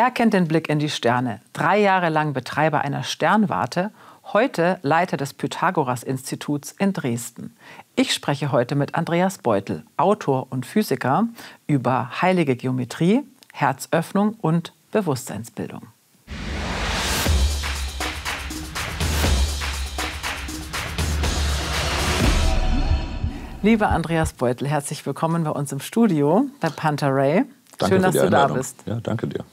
Er kennt den Blick in die Sterne. Drei Jahre lang Betreiber einer Sternwarte, heute Leiter des Pythagoras-Instituts in Dresden. Ich spreche heute mit Andreas Beutel, Autor und Physiker, über heilige Geometrie, Herzöffnung und Bewusstseinsbildung. Lieber Andreas Beutel, herzlich willkommen bei uns im Studio bei Panther Ray. Danke Schön, dass du Einladung. da bist. Ja, danke dir.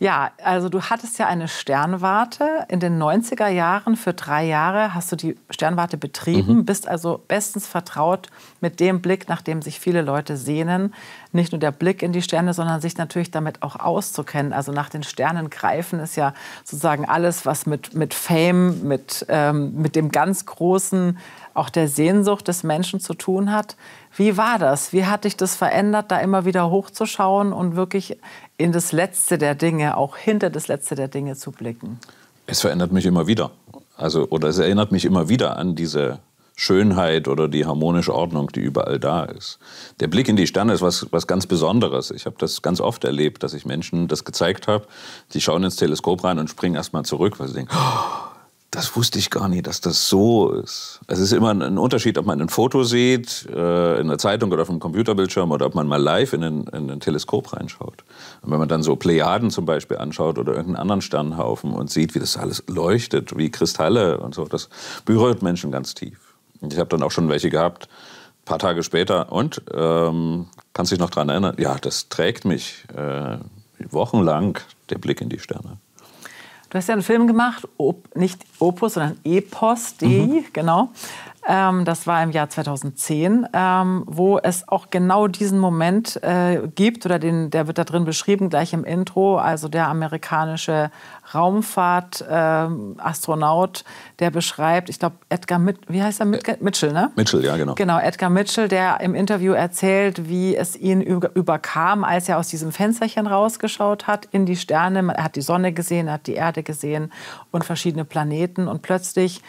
Ja, also du hattest ja eine Sternwarte. In den 90er Jahren, für drei Jahre, hast du die Sternwarte betrieben, mhm. bist also bestens vertraut mit dem Blick, nach dem sich viele Leute sehnen. Nicht nur der Blick in die Sterne, sondern sich natürlich damit auch auszukennen. Also nach den Sternen greifen ist ja sozusagen alles, was mit, mit Fame, mit, ähm, mit dem ganz großen auch der Sehnsucht des Menschen zu tun hat. Wie war das? Wie hat dich das verändert, da immer wieder hochzuschauen und wirklich in das Letzte der Dinge, auch hinter das Letzte der Dinge zu blicken? Es verändert mich immer wieder. Also, oder es erinnert mich immer wieder an diese Schönheit oder die harmonische Ordnung, die überall da ist. Der Blick in die Sterne ist was, was ganz Besonderes. Ich habe das ganz oft erlebt, dass ich Menschen das gezeigt habe. Die schauen ins Teleskop rein und springen erstmal zurück, weil sie denken, oh, das wusste ich gar nicht, dass das so ist. Es ist immer ein Unterschied, ob man ein Foto sieht, äh, in der Zeitung oder auf dem Computerbildschirm, oder ob man mal live in ein, in ein Teleskop reinschaut. Und wenn man dann so Plejaden zum Beispiel anschaut oder irgendeinen anderen Sternhaufen und sieht, wie das alles leuchtet, wie Kristalle und so, das berührt Menschen ganz tief. Und ich habe dann auch schon welche gehabt, ein paar Tage später, und ähm, kannst dich noch daran erinnern, ja, das trägt mich äh, wochenlang, der Blick in die Sterne. Du hast ja einen Film gemacht, Op nicht Opus, sondern Epos.de, mhm. genau. Ähm, das war im Jahr 2010, ähm, wo es auch genau diesen Moment äh, gibt, oder den, der wird da drin beschrieben, gleich im Intro, also der amerikanische Raumfahrt-Astronaut, ähm, der beschreibt, ich glaube, Edgar Mit wie heißt er? Mit Mitchell, ne? Mitchell, ja, genau. Genau, Edgar Mitchell, der im Interview erzählt, wie es ihn überkam, als er aus diesem Fensterchen rausgeschaut hat in die Sterne. Er hat die Sonne gesehen, er hat die Erde gesehen und verschiedene Planeten. Und plötzlich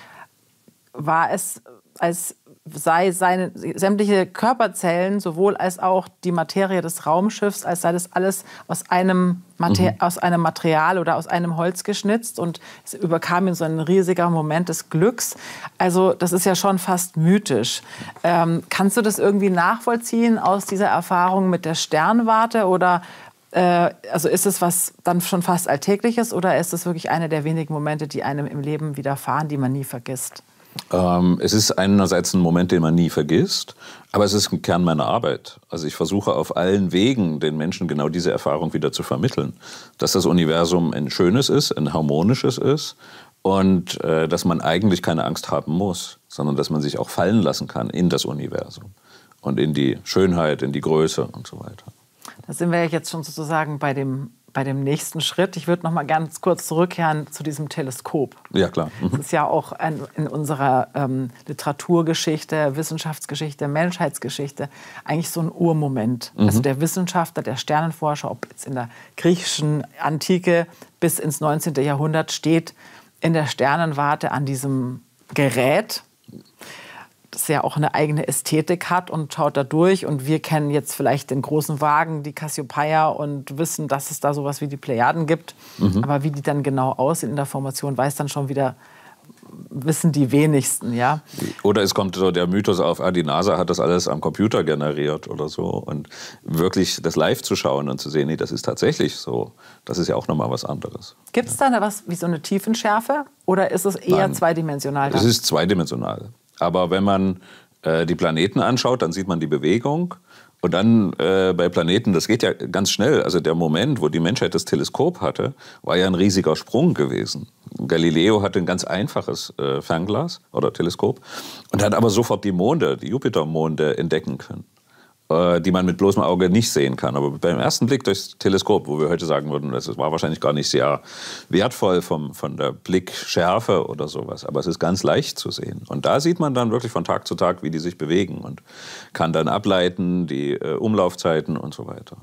war es als sei seine sämtliche Körperzellen sowohl als auch die Materie des Raumschiffs, als sei das alles aus einem, Mater mhm. aus einem Material oder aus einem Holz geschnitzt und es überkam ihn so ein riesiger Moment des Glücks. Also das ist ja schon fast mythisch. Ähm, kannst du das irgendwie nachvollziehen aus dieser Erfahrung mit der Sternwarte oder äh, also ist es was dann schon fast Alltägliches oder ist es wirklich einer der wenigen Momente, die einem im Leben widerfahren, die man nie vergisst? Ähm, es ist einerseits ein Moment, den man nie vergisst, aber es ist ein Kern meiner Arbeit. Also ich versuche auf allen Wegen den Menschen genau diese Erfahrung wieder zu vermitteln, dass das Universum ein schönes ist, ein harmonisches ist und äh, dass man eigentlich keine Angst haben muss, sondern dass man sich auch fallen lassen kann in das Universum und in die Schönheit, in die Größe und so weiter. Da sind wir jetzt schon sozusagen bei dem bei dem nächsten Schritt. Ich würde noch mal ganz kurz zurückkehren zu diesem Teleskop. Ja, klar. Mhm. Das ist ja auch ein, in unserer ähm, Literaturgeschichte, Wissenschaftsgeschichte, Menschheitsgeschichte eigentlich so ein Urmoment. Mhm. Also der Wissenschaftler, der Sternenforscher, ob jetzt in der griechischen Antike bis ins 19. Jahrhundert, steht in der Sternenwarte an diesem Gerät das ja auch eine eigene Ästhetik hat und schaut da durch. Und wir kennen jetzt vielleicht den großen Wagen, die Cassiopeia und wissen, dass es da sowas wie die Plejaden gibt. Mhm. Aber wie die dann genau aussehen in der Formation, weiß dann schon wieder wissen die wenigsten, ja. Oder es kommt so der Mythos auf, ah, die NASA hat das alles am Computer generiert oder so. Und wirklich das live zu schauen und zu sehen, nee, das ist tatsächlich so, das ist ja auch nochmal was anderes. Gibt es da eine, was wie so eine Tiefenschärfe oder ist es eher Nein, zweidimensional? Es ist zweidimensional. Aber wenn man äh, die Planeten anschaut, dann sieht man die Bewegung. Und dann äh, bei Planeten, das geht ja ganz schnell. Also der Moment, wo die Menschheit das Teleskop hatte, war ja ein riesiger Sprung gewesen. Galileo hatte ein ganz einfaches äh, Fernglas oder Teleskop und hat aber sofort die Monde, die Jupitermonde entdecken können. Äh, die man mit bloßem Auge nicht sehen kann. Aber beim ersten Blick durchs Teleskop, wo wir heute sagen würden, das war wahrscheinlich gar nicht sehr wertvoll vom, von der Blickschärfe oder sowas, aber es ist ganz leicht zu sehen. Und da sieht man dann wirklich von Tag zu Tag, wie die sich bewegen und kann dann ableiten, die äh, Umlaufzeiten und so weiter.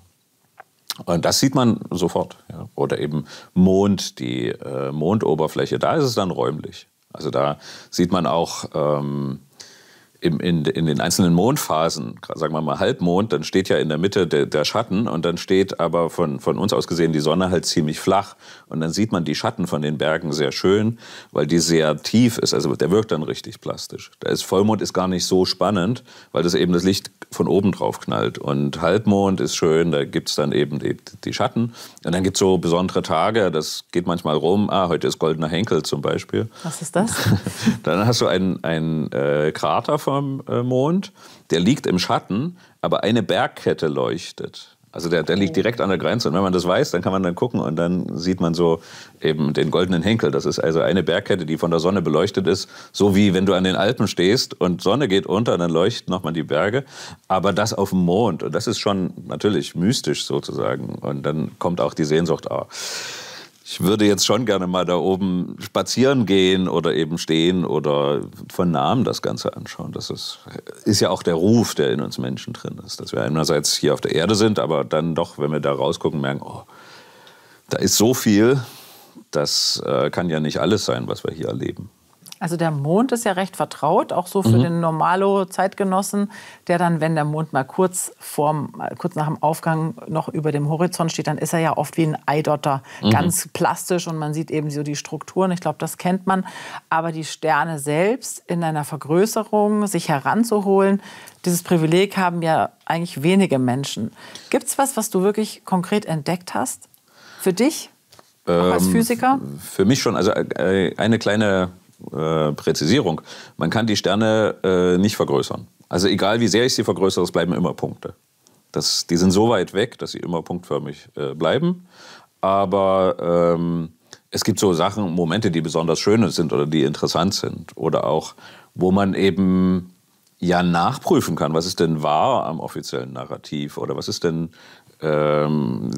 Und das sieht man sofort. Ja. Oder eben Mond, die äh, Mondoberfläche, da ist es dann räumlich. Also da sieht man auch... Ähm, im, in, in den einzelnen Mondphasen, sagen wir mal Halbmond, dann steht ja in der Mitte de, der Schatten und dann steht aber von, von uns aus gesehen die Sonne halt ziemlich flach. Und dann sieht man die Schatten von den Bergen sehr schön, weil die sehr tief ist. Also der wirkt dann richtig plastisch. Da ist Vollmond ist gar nicht so spannend, weil das eben das Licht von oben drauf knallt. Und Halbmond ist schön, da gibt es dann eben die, die Schatten. Und dann gibt es so besondere Tage, das geht manchmal rum. Ah, heute ist goldener Henkel zum Beispiel. Was ist das? dann hast du einen, einen äh, Krater vom äh, Mond, der liegt im Schatten, aber eine Bergkette leuchtet. Also der, der liegt oh. direkt an der Grenze. Und wenn man das weiß, dann kann man dann gucken und dann sieht man so eben den goldenen Henkel. Das ist also eine Bergkette, die von der Sonne beleuchtet ist. So wie wenn du an den Alpen stehst und Sonne geht unter, dann leuchten nochmal die Berge. Aber das auf dem Mond. Und das ist schon natürlich mystisch sozusagen. Und dann kommt auch die Sehnsucht. Oh ich würde jetzt schon gerne mal da oben spazieren gehen oder eben stehen oder von Namen das Ganze anschauen. Das ist, ist ja auch der Ruf, der in uns Menschen drin ist, dass wir einerseits hier auf der Erde sind, aber dann doch, wenn wir da rausgucken, merken, oh, da ist so viel, das äh, kann ja nicht alles sein, was wir hier erleben. Also der Mond ist ja recht vertraut, auch so für mhm. den Normalo-Zeitgenossen, der dann, wenn der Mond mal kurz, vorm, kurz nach dem Aufgang noch über dem Horizont steht, dann ist er ja oft wie ein Eidotter, mhm. ganz plastisch und man sieht eben so die Strukturen. Ich glaube, das kennt man. Aber die Sterne selbst in einer Vergrößerung, sich heranzuholen, dieses Privileg haben ja eigentlich wenige Menschen. Gibt es was, was du wirklich konkret entdeckt hast? Für dich? Auch als ähm, Physiker? für mich schon. Also äh, eine kleine äh, Präzisierung. Man kann die Sterne äh, nicht vergrößern. Also egal wie sehr ich sie vergrößere, es bleiben immer Punkte. Das, die sind so weit weg, dass sie immer punktförmig äh, bleiben. Aber ähm, es gibt so Sachen, Momente, die besonders schön sind oder die interessant sind. Oder auch, wo man eben ja nachprüfen kann, was ist denn wahr am offiziellen Narrativ oder was ist denn ähm,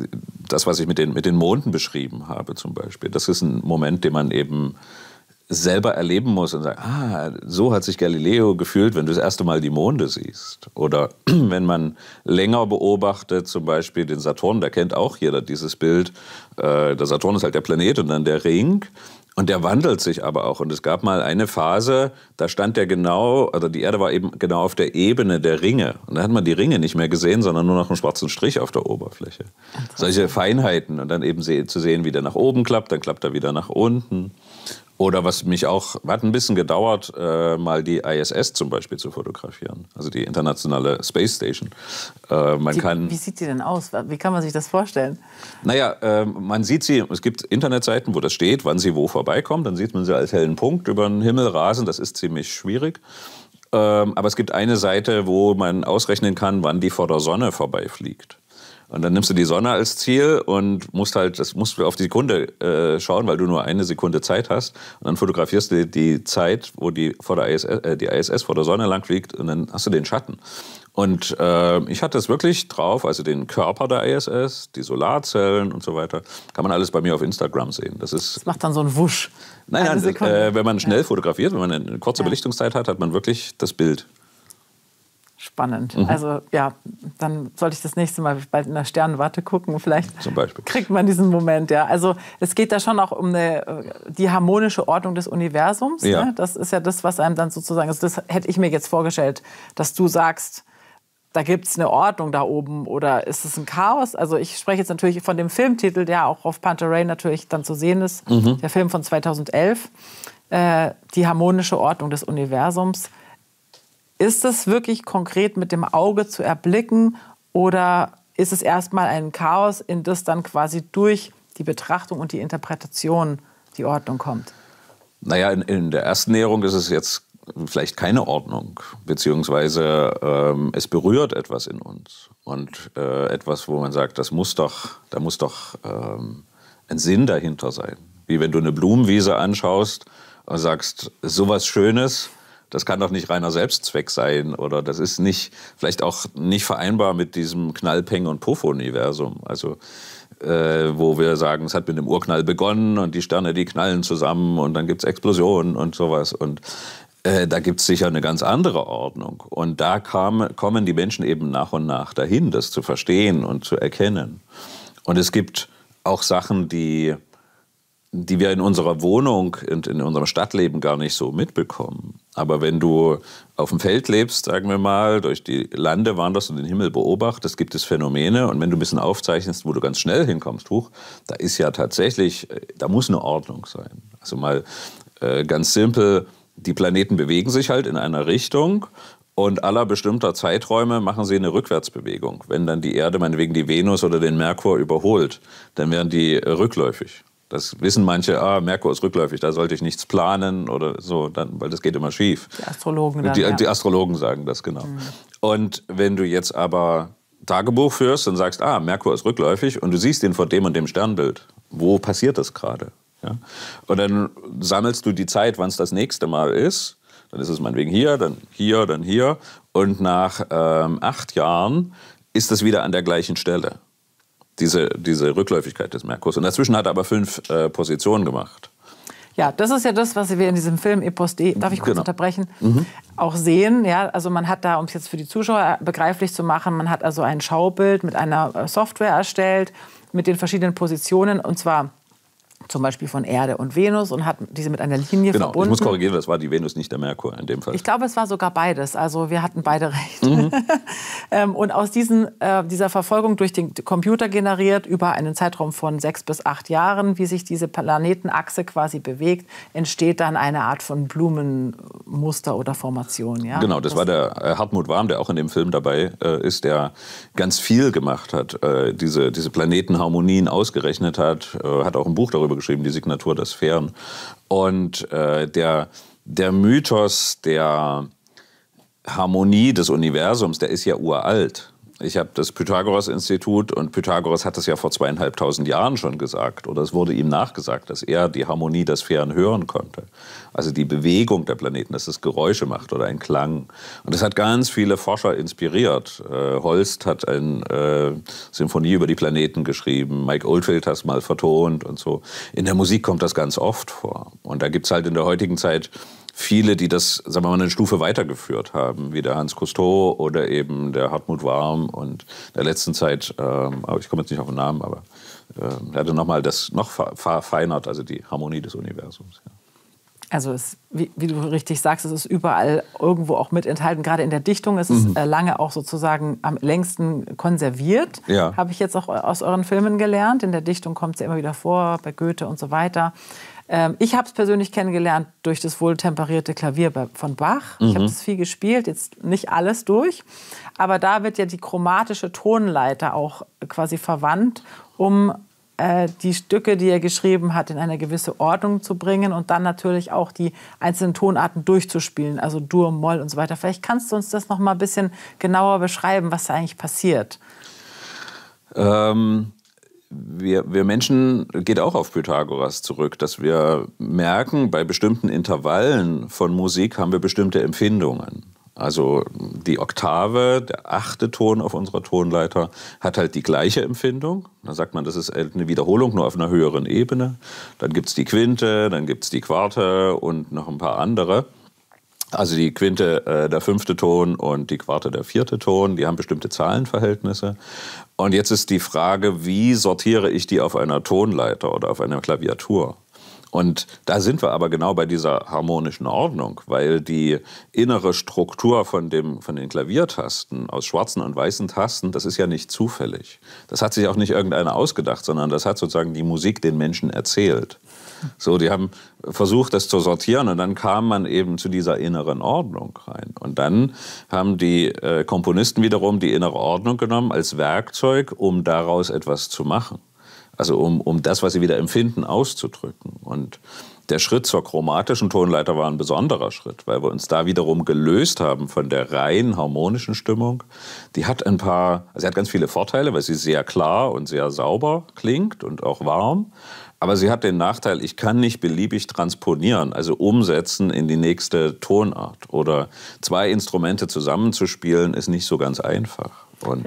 das, was ich mit den, mit den Monden beschrieben habe zum Beispiel. Das ist ein Moment, den man eben selber erleben muss und sagt, ah, so hat sich Galileo gefühlt, wenn du das erste Mal die Monde siehst. Oder wenn man länger beobachtet, zum Beispiel den Saturn, da kennt auch jeder dieses Bild. Äh, der Saturn ist halt der Planet und dann der Ring. Und der wandelt sich aber auch. Und es gab mal eine Phase, da stand der genau, oder also die Erde war eben genau auf der Ebene der Ringe. Und da hat man die Ringe nicht mehr gesehen, sondern nur noch einen schwarzen Strich auf der Oberfläche. Solche Feinheiten. Und dann eben zu sehen, wie der nach oben klappt, dann klappt er wieder nach unten. Oder was mich auch, hat ein bisschen gedauert, äh, mal die ISS zum Beispiel zu fotografieren, also die internationale Space Station. Äh, man die, kann, wie sieht sie denn aus? Wie kann man sich das vorstellen? Naja, äh, man sieht sie, es gibt Internetseiten, wo das steht, wann sie wo vorbeikommt, dann sieht man sie als hellen Punkt über den Himmel rasen, das ist ziemlich schwierig. Ähm, aber es gibt eine Seite, wo man ausrechnen kann, wann die vor der Sonne vorbeifliegt. Und dann nimmst du die Sonne als Ziel und musst halt, das musst du auf die Sekunde äh, schauen, weil du nur eine Sekunde Zeit hast. Und dann fotografierst du die, Zeit, wo die, vor der ISS, äh, die ISS vor der Sonne lang fliegt und dann hast du den Schatten. Und äh, ich hatte es wirklich drauf, also den Körper der ISS, die Solarzellen und so weiter. Kann man alles bei mir auf Instagram sehen. Das, ist das macht dann so einen Wusch. Nein, nein, äh, wenn man schnell ja. fotografiert, wenn man eine kurze ja. Belichtungszeit hat, hat man wirklich das Bild spannend. Mhm. Also ja, dann sollte ich das nächste Mal bald in der Sternenwarte gucken. Vielleicht kriegt man diesen Moment, ja. Also es geht da schon auch um eine, äh, die harmonische Ordnung des Universums. Ja. Ne? Das ist ja das, was einem dann sozusagen, also das hätte ich mir jetzt vorgestellt, dass du sagst, da gibt es eine Ordnung da oben oder ist es ein Chaos? Also ich spreche jetzt natürlich von dem Filmtitel, der auch auf Panterei natürlich dann zu sehen ist, mhm. der Film von 2011, äh, die harmonische Ordnung des Universums. Ist es wirklich konkret mit dem Auge zu erblicken oder ist es erstmal ein Chaos, in das dann quasi durch die Betrachtung und die Interpretation die Ordnung kommt? Naja, in, in der ersten Näherung ist es jetzt vielleicht keine Ordnung, beziehungsweise ähm, es berührt etwas in uns und äh, etwas, wo man sagt, das muss doch, da muss doch ähm, ein Sinn dahinter sein. Wie wenn du eine Blumenwiese anschaust und sagst, sowas Schönes, das kann doch nicht reiner Selbstzweck sein oder das ist nicht, vielleicht auch nicht vereinbar mit diesem Knallpeng- und Puff-Universum. Also, äh, wo wir sagen, es hat mit dem Urknall begonnen und die Sterne, die knallen zusammen und dann gibt es Explosionen und sowas. Und äh, da gibt es sicher eine ganz andere Ordnung. Und da kam, kommen die Menschen eben nach und nach dahin, das zu verstehen und zu erkennen. Und es gibt auch Sachen, die, die wir in unserer Wohnung und in unserem Stadtleben gar nicht so mitbekommen. Aber wenn du auf dem Feld lebst, sagen wir mal, durch die Lande wanderst und den Himmel beobachtest, gibt es Phänomene. Und wenn du ein bisschen aufzeichnest, wo du ganz schnell hinkommst, hoch, da ist ja tatsächlich, äh, da muss eine Ordnung sein. Also mal äh, ganz simpel, die Planeten bewegen sich halt in einer Richtung und aller bestimmter Zeiträume machen sie eine Rückwärtsbewegung. Wenn dann die Erde meinetwegen die Venus oder den Merkur überholt, dann werden die rückläufig. Das wissen manche, ah, Merkur ist rückläufig, da sollte ich nichts planen oder so, dann, weil das geht immer schief. Die Astrologen, dann, die, ja. die Astrologen sagen das, genau. Mhm. Und wenn du jetzt aber Tagebuch führst und sagst, ah, Merkur ist rückläufig und du siehst ihn vor dem und dem Sternbild, wo passiert das gerade? Ja? Und dann sammelst du die Zeit, wann es das nächste Mal ist. Dann ist es meinetwegen hier, dann hier, dann hier. Und nach ähm, acht Jahren ist es wieder an der gleichen Stelle diese, diese Rückläufigkeit des Merkurs. Und dazwischen hat er aber fünf äh, Positionen gemacht. Ja, das ist ja das, was wir in diesem Film Epos D, darf ich kurz genau. unterbrechen, mhm. auch sehen. Ja, also man hat da, um es jetzt für die Zuschauer begreiflich zu machen, man hat also ein Schaubild mit einer äh, Software erstellt, mit den verschiedenen Positionen und zwar zum Beispiel von Erde und Venus und hat diese mit einer Linie genau, verbunden. Genau, ich muss korrigieren, das war die Venus, nicht der Merkur in dem Fall. Ich glaube, es war sogar beides. Also wir hatten beide mhm. recht. Mhm. ähm, und aus diesen, äh, dieser Verfolgung durch den Computer generiert, über einen Zeitraum von sechs bis acht Jahren, wie sich diese Planetenachse quasi bewegt, entsteht dann eine Art von Blumenmuster oder Formation. Ja? Genau, das, das war der äh, Hartmut Warm, der auch in dem Film dabei äh, ist, der ganz viel gemacht hat, äh, diese, diese Planetenharmonien ausgerechnet hat, äh, hat auch ein Buch darüber darüber geschrieben, die Signatur der Sphären. Und äh, der, der Mythos der Harmonie des Universums, der ist ja uralt. Ich habe das Pythagoras-Institut und Pythagoras hat das ja vor zweieinhalbtausend Jahren schon gesagt oder es wurde ihm nachgesagt, dass er die Harmonie des Fern hören konnte. Also die Bewegung der Planeten, dass es Geräusche macht oder einen Klang. Und das hat ganz viele Forscher inspiriert. Äh, Holst hat eine äh, Symphonie über die Planeten geschrieben, Mike Oldfield hat es mal vertont und so. In der Musik kommt das ganz oft vor. Und da gibt es halt in der heutigen Zeit viele, die das, sagen wir mal, eine Stufe weitergeführt haben, wie der Hans Cousteau oder eben der Hartmut Warm und in der letzten Zeit, ähm, aber ich komme jetzt nicht auf den Namen, aber ähm, er hatte nochmal das noch verfeinert, also die Harmonie des Universums. Ja. Also es, wie, wie, du richtig sagst, es ist überall irgendwo auch mit enthalten. Gerade in der Dichtung ist es mhm. äh, lange auch sozusagen am längsten konserviert. Ja. Habe ich jetzt auch aus euren Filmen gelernt. In der Dichtung kommt es ja immer wieder vor, bei Goethe und so weiter. Ähm, ich habe es persönlich kennengelernt durch das wohltemperierte Klavier von Bach. Mhm. Ich habe es viel gespielt, jetzt nicht alles durch. Aber da wird ja die chromatische Tonleiter auch quasi verwandt, um äh, die Stücke, die er geschrieben hat, in eine gewisse Ordnung zu bringen und dann natürlich auch die einzelnen Tonarten durchzuspielen, also Dur, Moll und so weiter. Vielleicht kannst du uns das noch mal ein bisschen genauer beschreiben, was da eigentlich passiert. Ähm, wir, wir Menschen geht auch auf Pythagoras zurück, dass wir merken, bei bestimmten Intervallen von Musik haben wir bestimmte Empfindungen. Also die Oktave, der achte Ton auf unserer Tonleiter, hat halt die gleiche Empfindung. Da sagt man, das ist halt eine Wiederholung nur auf einer höheren Ebene. Dann gibt es die Quinte, dann gibt es die Quarte und noch ein paar andere. Also die Quinte äh, der fünfte Ton und die Quarte der vierte Ton, die haben bestimmte Zahlenverhältnisse. Und jetzt ist die Frage, wie sortiere ich die auf einer Tonleiter oder auf einer Klaviatur? Und da sind wir aber genau bei dieser harmonischen Ordnung, weil die innere Struktur von, dem, von den Klaviertasten aus schwarzen und weißen Tasten, das ist ja nicht zufällig. Das hat sich auch nicht irgendeiner ausgedacht, sondern das hat sozusagen die Musik den Menschen erzählt. So, die haben versucht, das zu sortieren und dann kam man eben zu dieser inneren Ordnung rein. Und dann haben die äh, Komponisten wiederum die innere Ordnung genommen als Werkzeug, um daraus etwas zu machen. Also um, um das, was sie wieder empfinden, auszudrücken. Und der Schritt zur chromatischen Tonleiter war ein besonderer Schritt, weil wir uns da wiederum gelöst haben von der rein harmonischen Stimmung. Die hat ein paar, also sie hat ganz viele Vorteile, weil sie sehr klar und sehr sauber klingt und auch warm. Aber sie hat den Nachteil, ich kann nicht beliebig transponieren, also umsetzen in die nächste Tonart. Oder zwei Instrumente zusammenzuspielen, ist nicht so ganz einfach. Und,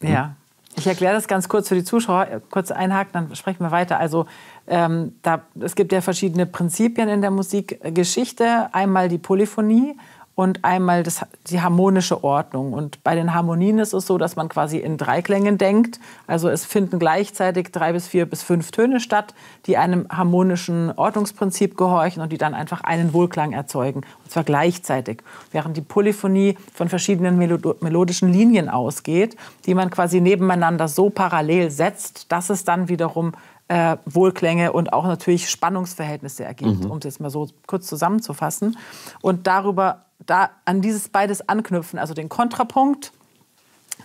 hm? Ich erkläre das ganz kurz für die Zuschauer, äh, kurz einhaken, dann sprechen wir weiter. Also ähm, da, es gibt ja verschiedene Prinzipien in der Musikgeschichte. Einmal die Polyphonie, und einmal das, die harmonische Ordnung. Und bei den Harmonien ist es so, dass man quasi in Dreiklängen denkt. Also es finden gleichzeitig drei bis vier bis fünf Töne statt, die einem harmonischen Ordnungsprinzip gehorchen und die dann einfach einen Wohlklang erzeugen. Und zwar gleichzeitig. Während die Polyphonie von verschiedenen melodischen Linien ausgeht, die man quasi nebeneinander so parallel setzt, dass es dann wiederum äh, Wohlklänge und auch natürlich Spannungsverhältnisse ergibt, mhm. um es jetzt mal so kurz zusammenzufassen. Und darüber da an dieses beides anknüpfen, also den Kontrapunkt.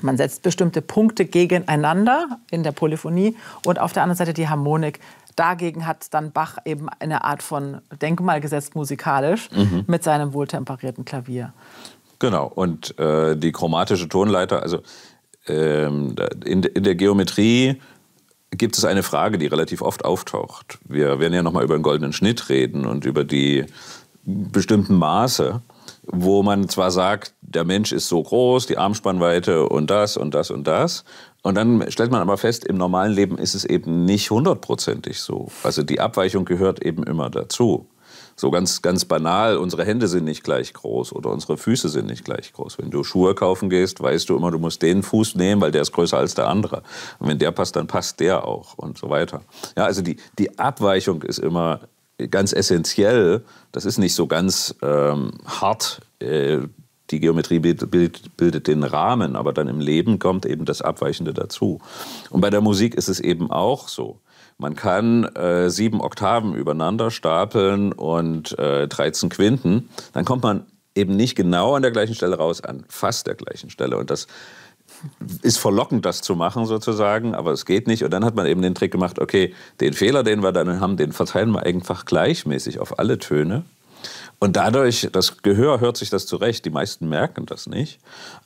Man setzt bestimmte Punkte gegeneinander in der Polyphonie und auf der anderen Seite die Harmonik. Dagegen hat dann Bach eben eine Art von Denkmal gesetzt musikalisch mhm. mit seinem wohltemperierten Klavier. Genau, und äh, die chromatische Tonleiter, also ähm, in, in der Geometrie gibt es eine Frage, die relativ oft auftaucht. Wir werden ja nochmal über den goldenen Schnitt reden und über die bestimmten Maße wo man zwar sagt, der Mensch ist so groß, die Armspannweite und das und das und das. Und dann stellt man aber fest, im normalen Leben ist es eben nicht hundertprozentig so. Also die Abweichung gehört eben immer dazu. So ganz, ganz banal, unsere Hände sind nicht gleich groß oder unsere Füße sind nicht gleich groß. Wenn du Schuhe kaufen gehst, weißt du immer, du musst den Fuß nehmen, weil der ist größer als der andere. Und wenn der passt, dann passt der auch und so weiter. Ja, also die, die Abweichung ist immer ganz essentiell, das ist nicht so ganz ähm, hart, äh, die Geometrie bildet, bildet den Rahmen, aber dann im Leben kommt eben das Abweichende dazu. Und bei der Musik ist es eben auch so. Man kann äh, sieben Oktaven übereinander stapeln und äh, 13 Quinten, dann kommt man eben nicht genau an der gleichen Stelle raus, an fast der gleichen Stelle. Und das ist verlockend, das zu machen sozusagen, aber es geht nicht. Und dann hat man eben den Trick gemacht, okay, den Fehler, den wir dann haben, den verteilen wir einfach gleichmäßig auf alle Töne. Und dadurch, das Gehör hört sich das zurecht, die meisten merken das nicht,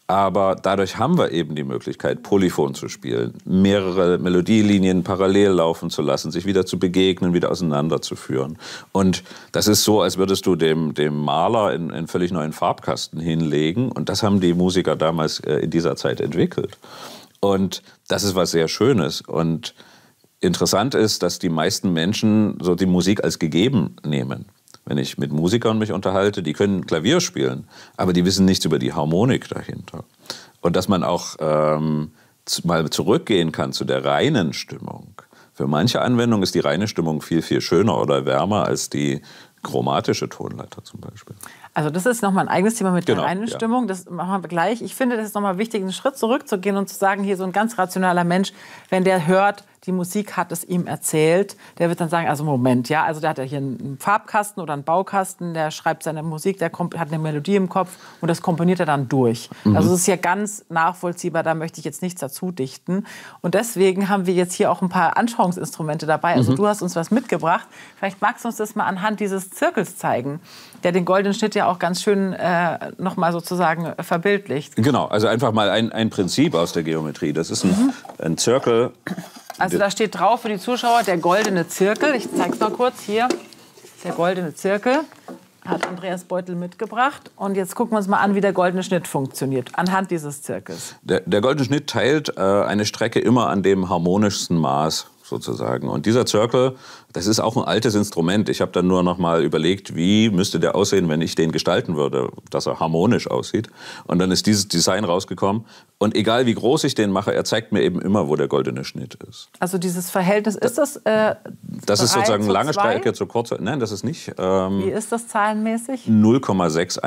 aber dadurch haben wir eben die Möglichkeit, Polyphon zu spielen, mehrere Melodielinien parallel laufen zu lassen, sich wieder zu begegnen, wieder auseinanderzuführen. Und das ist so, als würdest du dem, dem Maler in, in völlig neuen Farbkasten hinlegen. Und das haben die Musiker damals äh, in dieser Zeit entwickelt. Und das ist was sehr Schönes. Und interessant ist, dass die meisten Menschen so die Musik als gegeben nehmen wenn ich mit Musikern mich unterhalte, die können Klavier spielen, aber die wissen nichts über die Harmonik dahinter. Und dass man auch ähm, mal zurückgehen kann zu der reinen Stimmung. Für manche Anwendungen ist die reine Stimmung viel, viel schöner oder wärmer als die chromatische Tonleiter zum Beispiel. Also das ist nochmal ein eigenes Thema mit genau, der reinen ja. Stimmung. Das machen wir gleich. Ich finde, das ist nochmal wichtig, einen Schritt zurückzugehen und zu sagen, hier so ein ganz rationaler Mensch, wenn der hört, die Musik hat es ihm erzählt, der wird dann sagen, also Moment, ja, also der hat ja hier einen Farbkasten oder einen Baukasten, der schreibt seine Musik, der hat eine Melodie im Kopf und das komponiert er dann durch. Mhm. Also es ist ja ganz nachvollziehbar, da möchte ich jetzt nichts dazu dichten. Und deswegen haben wir jetzt hier auch ein paar Anschauungsinstrumente dabei. Also mhm. du hast uns was mitgebracht. Vielleicht magst du uns das mal anhand dieses Zirkels zeigen, der den goldenen Schnitt ja auch ganz schön äh, nochmal sozusagen verbildlicht. Genau, also einfach mal ein, ein Prinzip aus der Geometrie. Das ist ein, mhm. ein Zirkel also da steht drauf für die Zuschauer der goldene Zirkel. Ich zeige es mal kurz hier. Der goldene Zirkel hat Andreas Beutel mitgebracht. Und jetzt gucken wir uns mal an, wie der goldene Schnitt funktioniert, anhand dieses Zirkels. Der, der goldene Schnitt teilt äh, eine Strecke immer an dem harmonischsten Maß sozusagen. Und dieser Circle, das ist auch ein altes Instrument. Ich habe dann nur noch mal überlegt, wie müsste der aussehen, wenn ich den gestalten würde, dass er harmonisch aussieht. Und dann ist dieses Design rausgekommen. Und egal wie groß ich den mache, er zeigt mir eben immer, wo der goldene Schnitt ist. Also dieses Verhältnis, ist das äh, Das ist sozusagen lange zwei? Strecke zu kurzer. Nein, das ist nicht. Ähm, wie ist das zahlenmäßig? 0,618.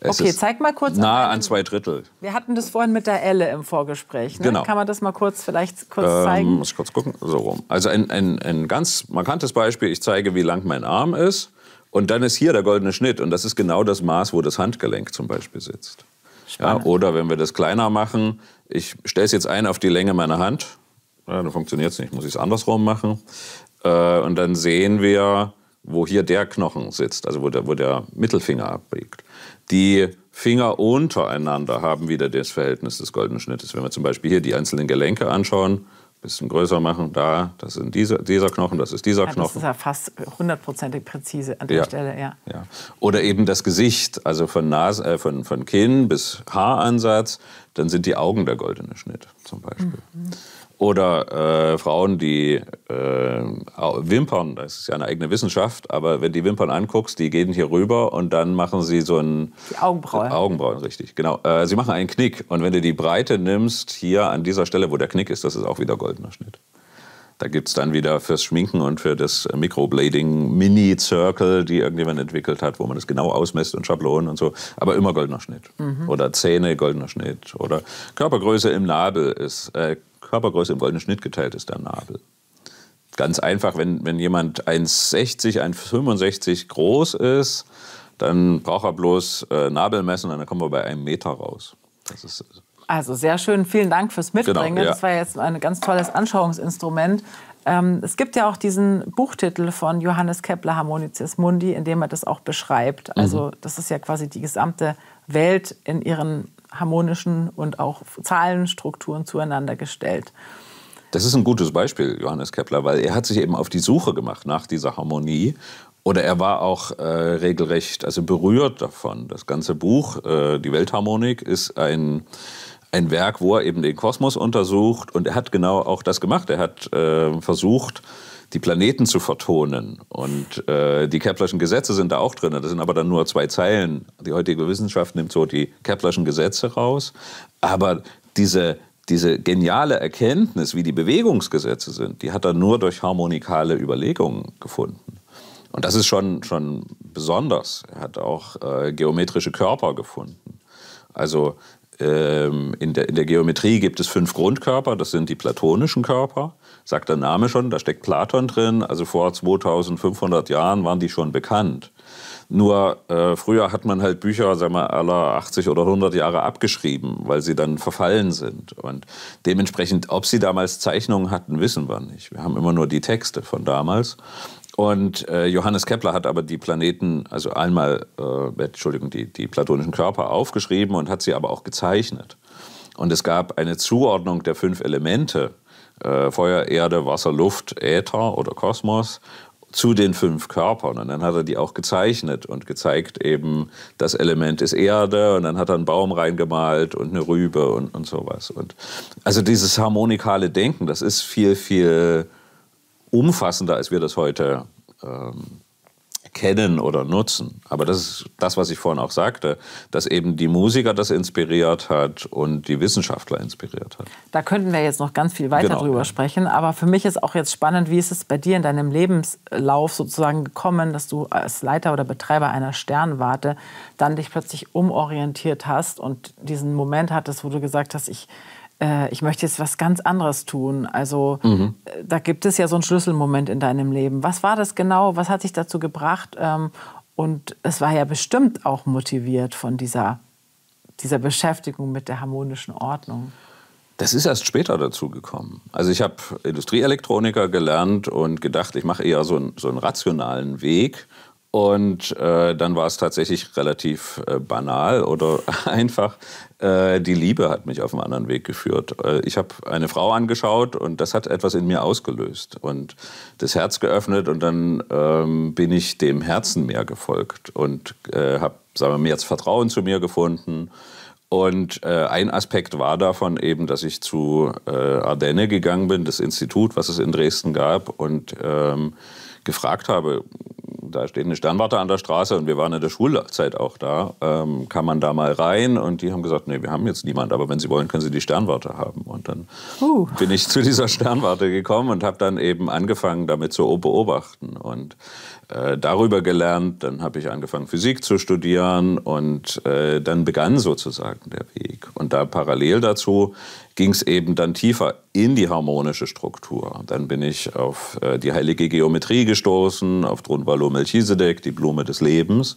Es okay, zeig mal kurz. Nahe an zwei Drittel. Wir hatten das vorhin mit der Elle im Vorgespräch. Ne? Genau. Kann man das mal kurz vielleicht kurz ähm, zeigen? Muss ich kurz gucken. So rum. Also ein, ein, ein ganz markantes Beispiel. Ich zeige, wie lang mein Arm ist. Und dann ist hier der goldene Schnitt. Und das ist genau das Maß, wo das Handgelenk zum Beispiel sitzt. Ja, oder wenn wir das kleiner machen, ich stelle es jetzt ein auf die Länge meiner Hand. Ja, dann funktioniert es nicht, muss ich es andersrum machen. Äh, und dann sehen wir, wo hier der Knochen sitzt, also wo der, wo der Mittelfinger abbiegt. Die Finger untereinander haben wieder das Verhältnis des goldenen Schnittes. Wenn wir zum Beispiel hier die einzelnen Gelenke anschauen, ein bisschen größer machen, da, das sind dieser, dieser Knochen, das ist dieser ja, Knochen. Das ist ja fast hundertprozentig präzise an der ja. Stelle, ja. ja. Oder eben das Gesicht, also von, Nase, äh, von, von Kinn bis Haaransatz, dann sind die Augen der goldene Schnitt zum Beispiel. Mhm. Oder äh, Frauen, die äh, Wimpern, das ist ja eine eigene Wissenschaft, aber wenn die Wimpern anguckst, die gehen hier rüber und dann machen sie so ein... Die Augenbrauen. Äh, Augenbrauen, richtig, genau. Äh, sie machen einen Knick und wenn du die Breite nimmst, hier an dieser Stelle, wo der Knick ist, das ist auch wieder goldener Schnitt. Da gibt es dann wieder fürs Schminken und für das Microblading Mini-Circle, die irgendjemand entwickelt hat, wo man das genau ausmisst und Schablonen und so. Aber immer goldener Schnitt. Mhm. Oder Zähne, goldener Schnitt. Oder Körpergröße im Nabel ist äh, Körpergröße im goldenen Schnitt geteilt ist der Nabel. Ganz einfach, wenn, wenn jemand 1,60, 1,65 groß ist, dann braucht er bloß äh, Nabel messen und dann kommen wir bei einem Meter raus. Das ist äh, also sehr schön, vielen Dank fürs Mitbringen. Genau, ja. Das war jetzt ein ganz tolles Anschauungsinstrument. Ähm, es gibt ja auch diesen Buchtitel von Johannes Kepler Harmonicis Mundi, in dem er das auch beschreibt. Also mhm. das ist ja quasi die gesamte Welt in ihren harmonischen und auch Zahlenstrukturen zueinander gestellt. Das ist ein gutes Beispiel, Johannes Kepler, weil er hat sich eben auf die Suche gemacht nach dieser Harmonie oder er war auch äh, regelrecht also berührt davon. Das ganze Buch, äh, Die Weltharmonik, ist ein, ein Werk, wo er eben den Kosmos untersucht. Und er hat genau auch das gemacht. Er hat äh, versucht, die Planeten zu vertonen. Und äh, die Keplerschen Gesetze sind da auch drin. Das sind aber dann nur zwei Zeilen. Die heutige Wissenschaft nimmt so die Keplerschen Gesetze raus. Aber diese, diese geniale Erkenntnis, wie die Bewegungsgesetze sind, die hat er nur durch harmonikale Überlegungen gefunden. Und das ist schon, schon besonders. Er hat auch äh, geometrische Körper gefunden. Also ähm, in, der, in der Geometrie gibt es fünf Grundkörper, das sind die platonischen Körper, sagt der Name schon, da steckt Platon drin, also vor 2500 Jahren waren die schon bekannt. Nur äh, früher hat man halt Bücher, sagen wir, aller 80 oder 100 Jahre abgeschrieben, weil sie dann verfallen sind. Und dementsprechend, ob sie damals Zeichnungen hatten, wissen wir nicht. Wir haben immer nur die Texte von damals. Und äh, Johannes Kepler hat aber die Planeten, also einmal, äh, Entschuldigung, die, die platonischen Körper aufgeschrieben und hat sie aber auch gezeichnet. Und es gab eine Zuordnung der fünf Elemente, äh, Feuer, Erde, Wasser, Luft, Äther oder Kosmos zu den fünf Körpern. Und dann hat er die auch gezeichnet und gezeigt eben, das Element ist Erde und dann hat er einen Baum reingemalt und eine Rübe und, und sowas. Und also dieses harmonikale Denken, das ist viel, viel umfassender, als wir das heute ähm, kennen oder nutzen. Aber das ist das, was ich vorhin auch sagte, dass eben die Musiker das inspiriert hat und die Wissenschaftler inspiriert hat. Da könnten wir jetzt noch ganz viel weiter genau. drüber sprechen. Aber für mich ist auch jetzt spannend, wie ist es bei dir in deinem Lebenslauf sozusagen gekommen, dass du als Leiter oder Betreiber einer Sternwarte dann dich plötzlich umorientiert hast und diesen Moment hattest, wo du gesagt hast, ich äh, ich möchte jetzt was ganz anderes tun. Also mhm. Äh, da gibt es ja so einen Schlüsselmoment in deinem Leben. Was war das genau? Was hat dich dazu gebracht? Ähm, und es war ja bestimmt auch motiviert von dieser, dieser Beschäftigung mit der harmonischen Ordnung. Das ist erst später dazu gekommen. Also ich habe Industrieelektroniker gelernt und gedacht, ich mache eher so einen, so einen rationalen Weg und äh, dann war es tatsächlich relativ äh, banal oder einfach. Äh, die Liebe hat mich auf einen anderen Weg geführt. Äh, ich habe eine Frau angeschaut und das hat etwas in mir ausgelöst und das Herz geöffnet und dann ähm, bin ich dem Herzen mehr gefolgt und äh, habe, mehr Vertrauen zu mir gefunden. Und äh, ein Aspekt war davon eben, dass ich zu äh, Ardenne gegangen bin, das Institut, was es in Dresden gab, und ähm, gefragt habe, da steht eine Sternwarte an der Straße und wir waren in der Schulzeit auch da, ähm, kann man da mal rein? Und die haben gesagt, nee, wir haben jetzt niemand, aber wenn Sie wollen, können Sie die Sternwarte haben. Und dann uh. bin ich zu dieser Sternwarte gekommen und habe dann eben angefangen, damit zu beobachten. Und äh, darüber gelernt, dann habe ich angefangen, Physik zu studieren und äh, dann begann sozusagen der Weg. Und da parallel dazu ging es eben dann tiefer in die harmonische Struktur. Dann bin ich auf äh, die heilige Geometrie gestoßen, auf Drunvalo Melchisedek, die Blume des Lebens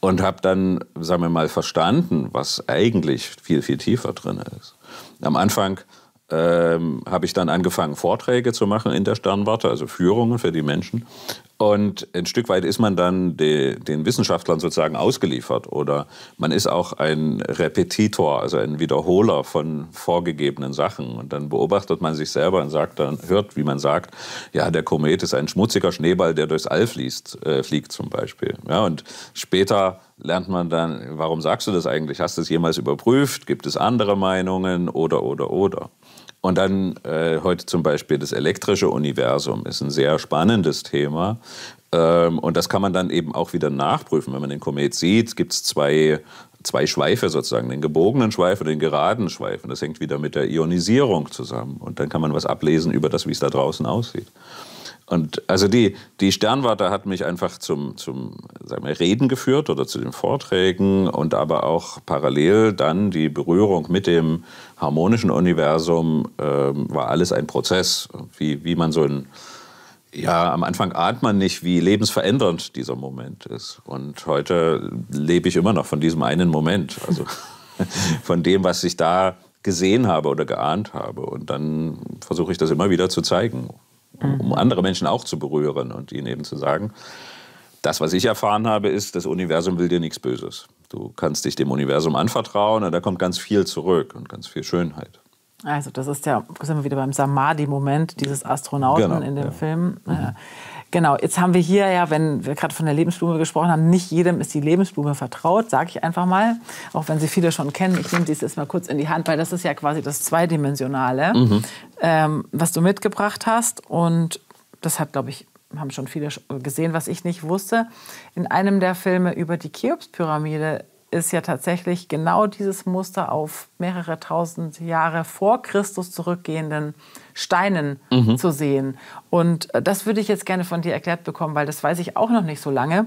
und habe dann, sagen wir mal, verstanden, was eigentlich viel, viel tiefer drin ist. Am Anfang ähm, habe ich dann angefangen, Vorträge zu machen in der Sternwarte, also Führungen für die Menschen. Und ein Stück weit ist man dann de, den Wissenschaftlern sozusagen ausgeliefert oder man ist auch ein Repetitor, also ein Wiederholer von vorgegebenen Sachen. Und dann beobachtet man sich selber und sagt dann, hört, wie man sagt, ja, der Komet ist ein schmutziger Schneeball, der durchs All fließt, äh, fliegt zum Beispiel. Ja, und später lernt man dann, warum sagst du das eigentlich? Hast du es jemals überprüft? Gibt es andere Meinungen? Oder, oder, oder. Und dann äh, heute zum Beispiel das elektrische Universum ist ein sehr spannendes Thema. Ähm, und das kann man dann eben auch wieder nachprüfen. Wenn man den Komet sieht, gibt es zwei, zwei Schweife sozusagen, den gebogenen Schweif und den geraden Schweif. Und das hängt wieder mit der Ionisierung zusammen. Und dann kann man was ablesen über das, wie es da draußen aussieht. Und also die, die Sternwarte hat mich einfach zum, zum sagen wir, Reden geführt oder zu den Vorträgen und aber auch parallel dann die Berührung mit dem harmonischen Universum äh, war alles ein Prozess, wie, wie man so ein, ja, am Anfang ahnt man nicht, wie lebensverändernd dieser Moment ist. Und heute lebe ich immer noch von diesem einen Moment, also von dem, was ich da gesehen habe oder geahnt habe. Und dann versuche ich das immer wieder zu zeigen um, um andere Menschen auch zu berühren und ihnen eben zu sagen, das, was ich erfahren habe, ist, das Universum will dir nichts Böses. Du kannst dich dem Universum anvertrauen und da kommt ganz viel zurück und ganz viel Schönheit. Also das ist ja, sind wir wieder beim Samadhi-Moment dieses Astronauten genau, in dem ja. Film. Mhm. Äh, Genau, jetzt haben wir hier ja, wenn wir gerade von der Lebensblume gesprochen haben, nicht jedem ist die Lebensblume vertraut, sage ich einfach mal, auch wenn sie viele schon kennen. Ich nehme dies jetzt mal kurz in die Hand, weil das ist ja quasi das Zweidimensionale, mhm. ähm, was du mitgebracht hast. Und das hat, glaube ich, haben schon viele gesehen, was ich nicht wusste. In einem der Filme über die Cheops-Pyramide ist ja tatsächlich genau dieses Muster auf mehrere tausend Jahre vor Christus zurückgehenden Steinen mhm. zu sehen. Und äh, das würde ich jetzt gerne von dir erklärt bekommen, weil das weiß ich auch noch nicht so lange,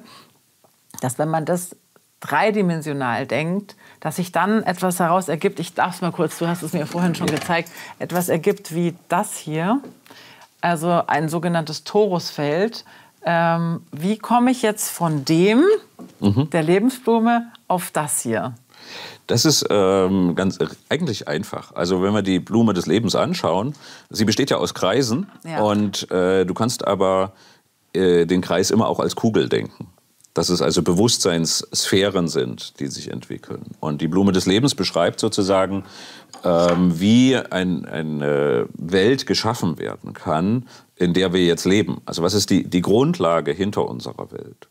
dass wenn man das dreidimensional denkt, dass sich dann etwas heraus ergibt, ich darf es mal kurz, du hast es mir vorhin schon gezeigt, etwas ergibt wie das hier, also ein sogenanntes Torusfeld, ähm, wie komme ich jetzt von dem, mhm. der Lebensblume, auf das hier? Das ist ähm, ganz äh, eigentlich einfach. Also wenn wir die Blume des Lebens anschauen, sie besteht ja aus Kreisen ja. und äh, du kannst aber äh, den Kreis immer auch als Kugel denken. Dass es also Bewusstseinssphären sind, die sich entwickeln. Und die Blume des Lebens beschreibt sozusagen ähm, wie ein, eine äh, Welt geschaffen werden kann, in der wir jetzt leben. Also was ist die, die Grundlage hinter unserer Welt?